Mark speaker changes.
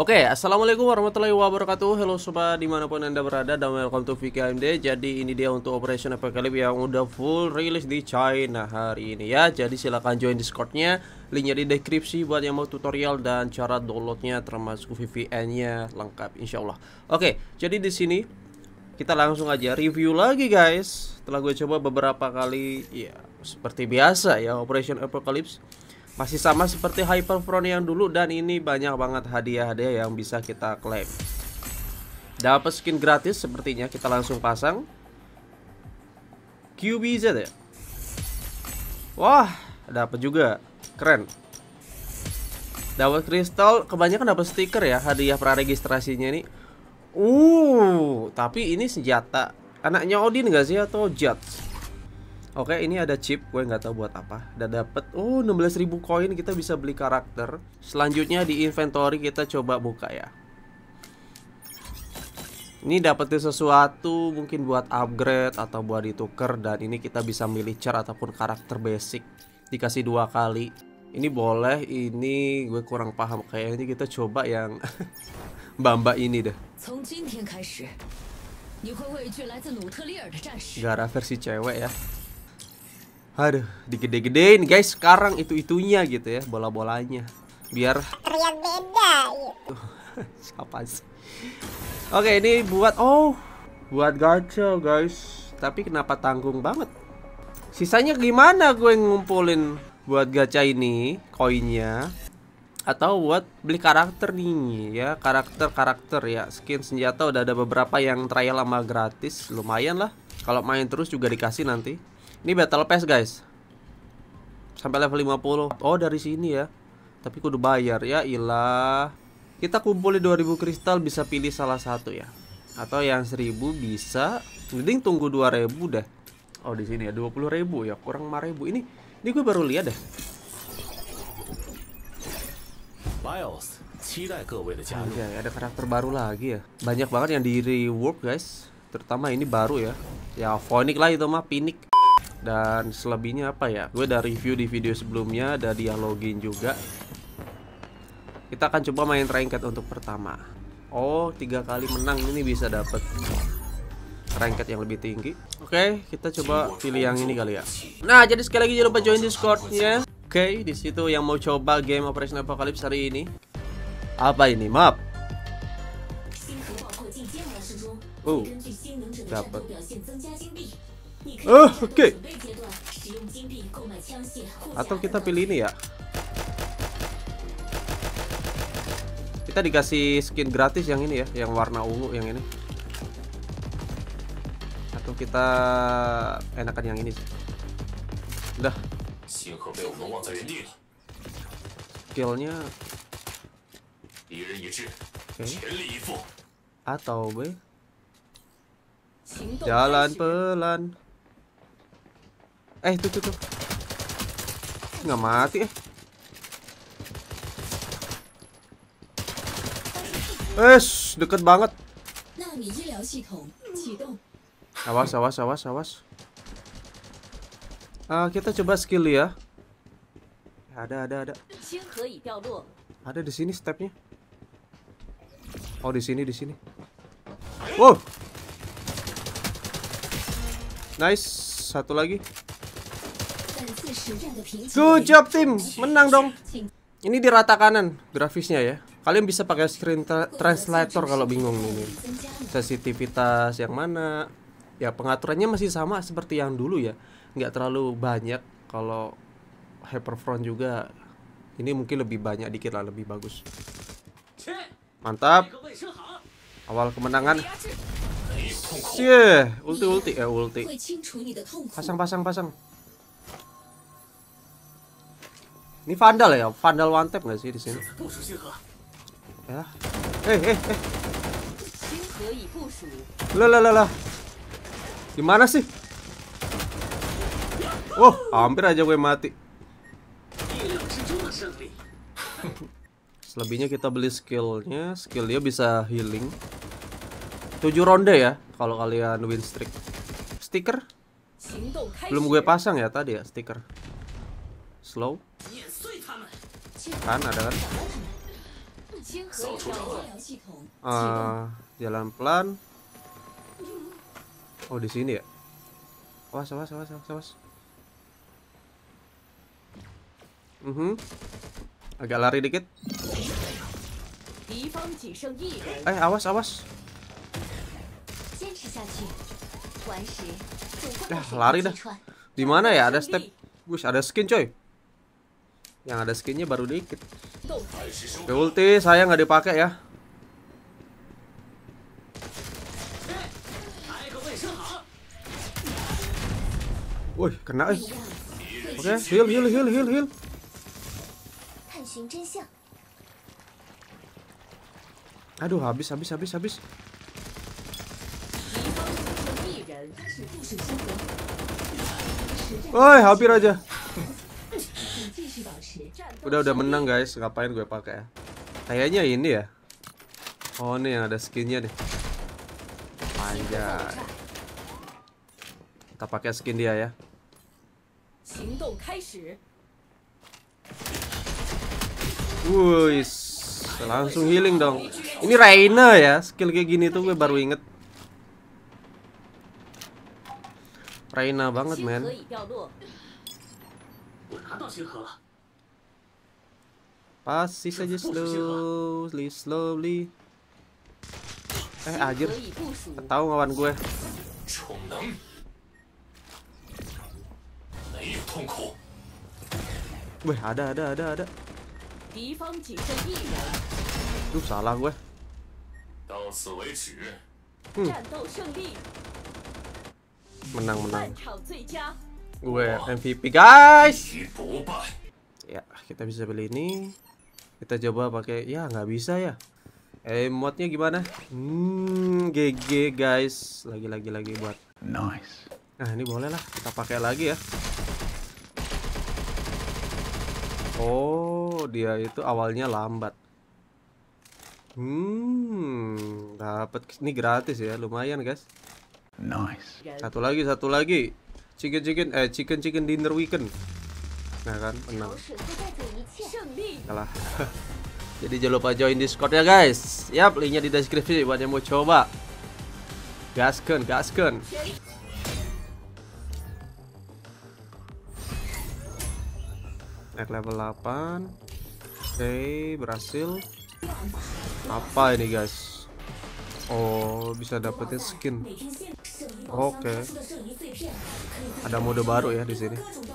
Speaker 1: Oke, okay, assalamualaikum warahmatullahi wabarakatuh. Halo sobat dimanapun anda berada dan welcome to VKMD. Jadi ini dia untuk Operation Apocalypse yang udah full rilis di China hari ini ya. Jadi silahkan join Discordnya. Linknya di deskripsi buat yang mau tutorial dan cara downloadnya termasuk VPN-nya lengkap insyaallah. Oke, okay, jadi di sini kita langsung aja review lagi guys. Telah gue coba beberapa kali, ya seperti biasa ya Operation Apocalypse masih sama seperti Hyperfront yang dulu dan ini banyak banget hadiah-hadiah yang bisa kita klaim. Dapat skin gratis sepertinya kita langsung pasang. QBZ ya. Wah, dapat juga. Keren. Dapat kristal, kebanyakan dapat stiker ya hadiah pra registrasinya ini. Uh, tapi ini senjata. Anaknya Odin gak sih atau Jet Oke, ini ada chip, gue nggak tahu buat apa. Dan dapet, oh 16.000 koin kita bisa beli karakter. Selanjutnya di inventory kita coba buka ya. Ini dapetin sesuatu mungkin buat upgrade atau buat ditukar dan ini kita bisa milih char ataupun karakter basic dikasih dua kali. Ini boleh, ini gue kurang paham kayaknya kita coba yang Bamba ini deh. Gara versi cewek ya aduh digede-gedein guys sekarang itu itunya gitu ya bola-bolanya biar yang beda gitu. siapa sih oke ini buat oh buat gacha guys tapi kenapa tanggung banget sisanya gimana gue ngumpulin buat gacha ini koinnya atau buat beli karakter nih ya karakter-karakter ya skin senjata udah ada beberapa yang trial sama gratis lumayan lah kalau main terus juga dikasih nanti ini battle pass guys Sampai level 50 Oh dari sini ya Tapi kudu bayar ya ilah Kita kumpulin 2000 kristal bisa pilih salah satu ya Atau yang 1000 bisa Mending tunggu 2000 deh Oh di sini ya 20.000 ya kurang 5.000 Ini ini gue baru lihat deh Bios, Okay, iya, ada karakter baru lagi ya Banyak banget yang di rework guys Terutama ini baru ya Ya Phonic lah itu mah, Pinik dan selebihnya apa ya gue udah review di video sebelumnya ada dialogin juga kita akan coba main ranked untuk pertama oh tiga kali menang ini bisa dapet ranked yang lebih tinggi oke okay, kita coba pilih yang ini kali ya nah jadi sekali lagi jangan lupa join discordnya oke okay, di situ yang mau coba game operation apocalypse hari ini apa ini map
Speaker 2: oh dapat
Speaker 1: Oh, oke. Okay. Atau kita pilih ini ya. Kita dikasih skin gratis yang ini ya, yang warna ungu yang ini. Atau kita enakan yang ini Udah. Skillnya okay. Atau B Jalan pelan Eh, tuh tuh tuh. Nggak mati eh. Es, deket banget. Awas, awas, awas, awas. Uh, kita coba skill ya. Ada, ada, ada. Ada di sini stepnya. Oh, di sini, di sini. Wow. Nice, satu lagi. Good job tim, menang dong. Ini di rata kanan grafisnya ya. Kalian bisa pakai screen tra translator kalau bingung ini. Sensitivitas yang mana? Ya pengaturannya masih sama seperti yang dulu ya. Nggak terlalu banyak kalau Hyperfront juga. Ini mungkin lebih banyak dikit lah, lebih bagus. Mantap. Awal kemenangan. Syeh, ulti ulti eh ulti. Pasang pasang pasang. Ini vandal ya? Vandal one tap nggak sih di sini? Ya. Eh, eh, eh. lelah, lelah. lah, lah. Gimana sih? Oh, hampir aja gue mati. Selebihnya kita beli skillnya. Skill dia bisa healing. 7 ronde ya kalau kalian win streak. Stiker? Belum gue pasang ya tadi ya stiker slow kan ada kan uh, jalan pelan oh di sini ya awas awas awas awas awas Uh mhm. -huh. agak lari dikit eh awas awas Dah, eh, lari dah. Di mana ya? Ada step. Wih, ada skin coy. Yang ada skinnya baru dikit. Oke, ulti saya nggak dipakai ya. Woi, kena eh. Oke, okay, heal heal heal heal heal. Aduh, habis habis habis habis. Woi, hampir aja. Udah udah menang guys, ngapain gue pakai ya? Kayaknya ini ya. Oh nih yang ada skinnya deh panjang Kita pakai skin dia ya. Wuih, langsung healing dong. Ini Reina ya, skill kayak gini tuh gue baru inget. Reina banget men. Pasti saja slow, slowly. Eh, ajar Tahu ngawan gue. Nah, Weh, ada ada ada ada. Duh, salah gue. Hmm. Menang menang. Gue MVP guys. Ya, kita bisa beli ini. Kita coba pakai ya nggak bisa ya. Emotnya eh, gimana? Hmm, GG guys. Lagi-lagi lagi buat. Nice. Nah, ini boleh lah. Kita pakai lagi ya. Oh, dia itu awalnya lambat. Hmm, dapat ini gratis ya, lumayan guys. Nice. Satu lagi, satu lagi. Chicken chicken eh chicken chicken dinner weekend. Nah kan, menang. Kalah. Jadi jangan lupa join Discord ya guys. Yap, linknya di deskripsi buat yang mau coba. Gasken, gasken. Naik level 8. Oke, okay, berhasil. Apa ini guys? Oh, bisa dapetin skin. Oke. Okay. Ada mode baru ya di sini.